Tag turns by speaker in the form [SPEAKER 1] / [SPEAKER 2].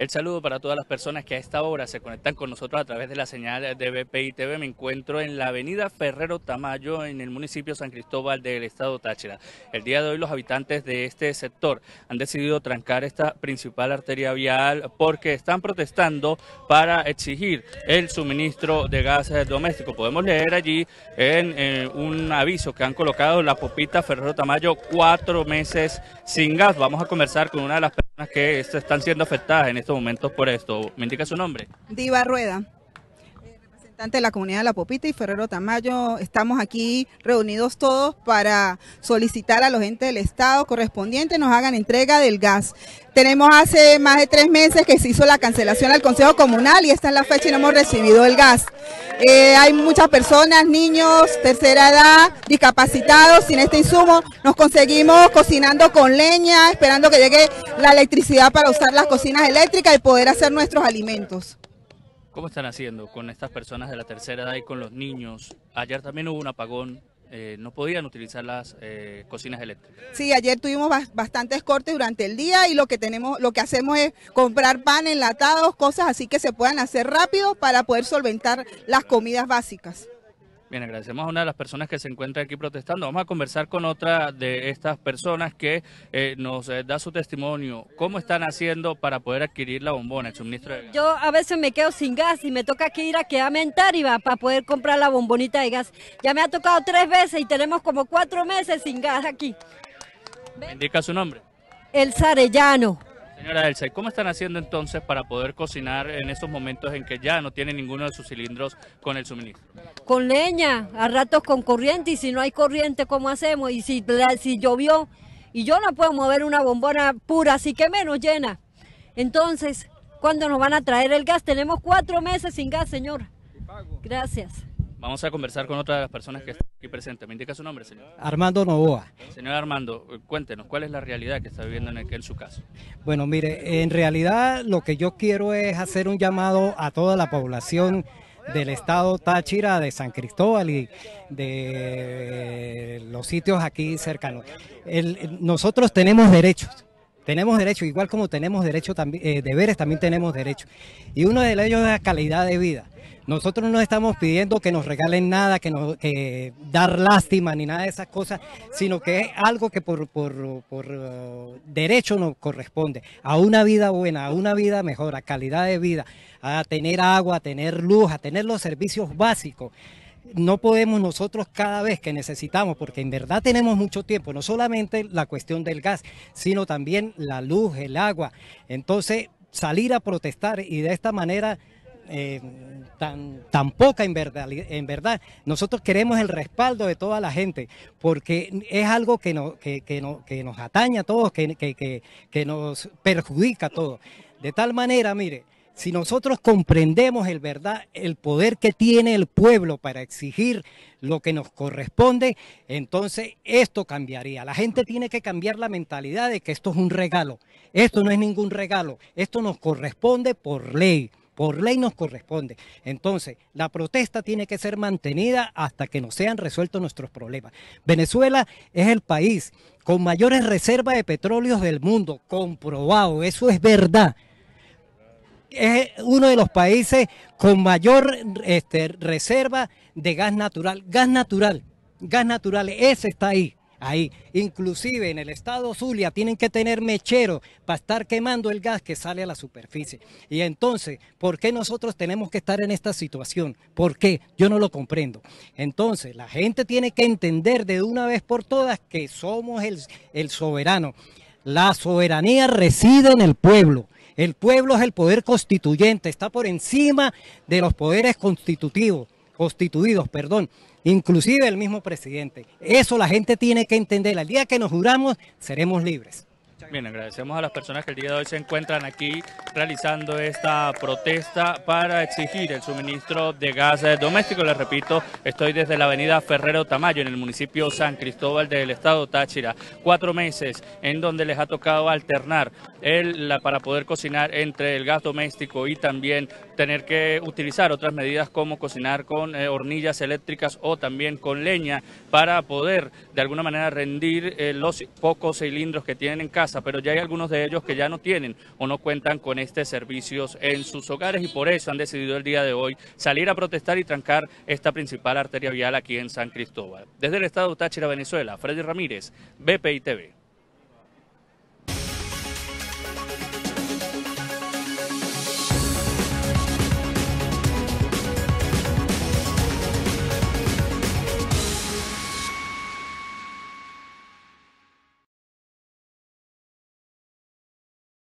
[SPEAKER 1] El saludo para todas las personas que a esta hora se conectan con nosotros a través de la señal de BPI TV. Me encuentro en la avenida Ferrero Tamayo, en el municipio San Cristóbal del estado Táchira. El día de hoy los habitantes de este sector han decidido trancar esta principal arteria vial porque están protestando para exigir el suministro de gas eh, doméstico. Podemos leer allí en eh, un aviso que han colocado la popita Ferrero Tamayo cuatro meses sin gas. Vamos a conversar con una de las personas que se están siendo afectadas en estos momentos por esto. ¿Me indica su nombre?
[SPEAKER 2] Diva Rueda de la comunidad de La Popita y Ferrero Tamayo. Estamos aquí reunidos todos para solicitar a los entes del Estado correspondiente nos hagan entrega del gas. Tenemos hace más de tres meses que se hizo la cancelación al Consejo Comunal y esta es la fecha y no hemos recibido el gas. Eh, hay muchas personas, niños, tercera edad, discapacitados, sin este insumo. Nos conseguimos cocinando con leña, esperando que llegue la electricidad para usar las cocinas eléctricas y poder hacer nuestros alimentos.
[SPEAKER 1] ¿Cómo están haciendo con estas personas de la tercera edad y con los niños? Ayer también hubo un apagón. Eh, no podían utilizar las eh, cocinas eléctricas.
[SPEAKER 2] Sí, ayer tuvimos bastantes cortes durante el día y lo que tenemos, lo que hacemos es comprar pan enlatados, cosas así que se puedan hacer rápido para poder solventar las comidas básicas.
[SPEAKER 1] Bien, agradecemos a una de las personas que se encuentra aquí protestando. Vamos a conversar con otra de estas personas que eh, nos eh, da su testimonio. ¿Cómo están haciendo para poder adquirir la bombona, el suministro de
[SPEAKER 3] gas? Yo a veces me quedo sin gas y me toca aquí ir a quedarme en Tariba para poder comprar la bombonita de gas. Ya me ha tocado tres veces y tenemos como cuatro meses sin gas aquí.
[SPEAKER 1] ¿Me indica su nombre?
[SPEAKER 3] El Zarellano.
[SPEAKER 1] ¿cómo están haciendo entonces para poder cocinar en estos momentos en que ya no tiene ninguno de sus cilindros con el suministro?
[SPEAKER 3] Con leña, a ratos con corriente, y si no hay corriente, ¿cómo hacemos? Y si, llovió, y yo no puedo mover una bombona pura, así que menos llena. Entonces, ¿cuándo nos van a traer el gas? Tenemos cuatro meses sin gas, señor. Gracias.
[SPEAKER 1] Vamos a conversar con otra de las personas que están. Aquí presente, me indica su nombre, señor.
[SPEAKER 4] Armando Novoa.
[SPEAKER 1] Señor Armando, eh, cuéntenos, ¿cuál es la realidad que está viviendo en, aquel su caso?
[SPEAKER 4] Bueno, mire, en realidad lo que yo quiero es hacer un llamado a toda la población del estado Táchira, de San Cristóbal y de los sitios aquí cercanos. nosotros tenemos derechos, tenemos derechos, igual como tenemos derecho, también, eh, deberes, también tenemos derechos. Y uno de ellos es la calidad de vida. Nosotros no estamos pidiendo que nos regalen nada, que nos eh, dar lástima ni nada de esas cosas, sino que es algo que por, por, eh, derecho nos corresponde. A una vida buena, a una vida mejor, a calidad de vida, a tener agua, a tener luz, a tener los servicios básicos no podemos nosotros cada vez que necesitamos, porque en verdad tenemos mucho tiempo, no solamente la cuestión del gas, sino también la luz, el agua. Entonces, salir a protestar y de esta manera eh, tan, tan poca en verdad, en verdad. Nosotros queremos el respaldo de toda la gente porque es algo que, no, que, no, que nos ataña a todos, que, que, que nos perjudica a todos. De tal manera, mire, si nosotros comprendemos el verdad, el poder que tiene el pueblo para exigir lo que nos corresponde, entonces esto cambiaría. La gente tiene que cambiar la mentalidad de que esto es un regalo. Esto no es ningún regalo. Esto nos corresponde por ley por ley nos corresponde. Entonces, la protesta tiene que ser mantenida hasta que no sean resueltos nuestros problemas. Venezuela es el país con mayores reservas de petróleo del mundo, comprobado, eso es verdad es uno de los países con mayor este, reserva de gas natural. Gas natural, gas natural, ese está ahí ahí. Inclusive en el estado Zulia tienen que tener mechero para estar quemando el gas que sale a la superficie. Y entonces, ¿por qué nosotros tenemos que estar en esta situación? ¿Por qué? Yo no lo comprendo. Entonces, la gente tiene que entender de una vez por todas que somos el, soberano. La soberanía reside en el pueblo. El pueblo es el poder constituyente, está por encima de los poderes constitutivos, constituidos, perdón inclusive el mismo presidente. Eso la gente tiene que entender. Al día que nos juramos, seremos libres. Bien, agradecemos a las
[SPEAKER 1] personas que el día de hoy se encuentran aquí realizando esta protesta para exigir el suministro de gas doméstico. Les repito, estoy desde la avenida Ferrero Tamayo, en el municipio San Cristóbal del estado Táchira. Cuatro meses en donde les ha tocado alternar el, para poder cocinar entre el gas doméstico y también tener que utilizar otras medidas como cocinar con eh, hornillas eléctricas o también con leña para poder de alguna manera rendir eh, los pocos cilindros que tienen en casa pero ya hay algunos de ellos que ya no tienen o no cuentan con estos servicios en sus hogares y por eso han decidido el día de hoy salir a protestar y trancar esta principal arteria vial aquí en San Cristóbal. Desde el estado de Táchira, Venezuela, Freddy Ramírez, BPI TV.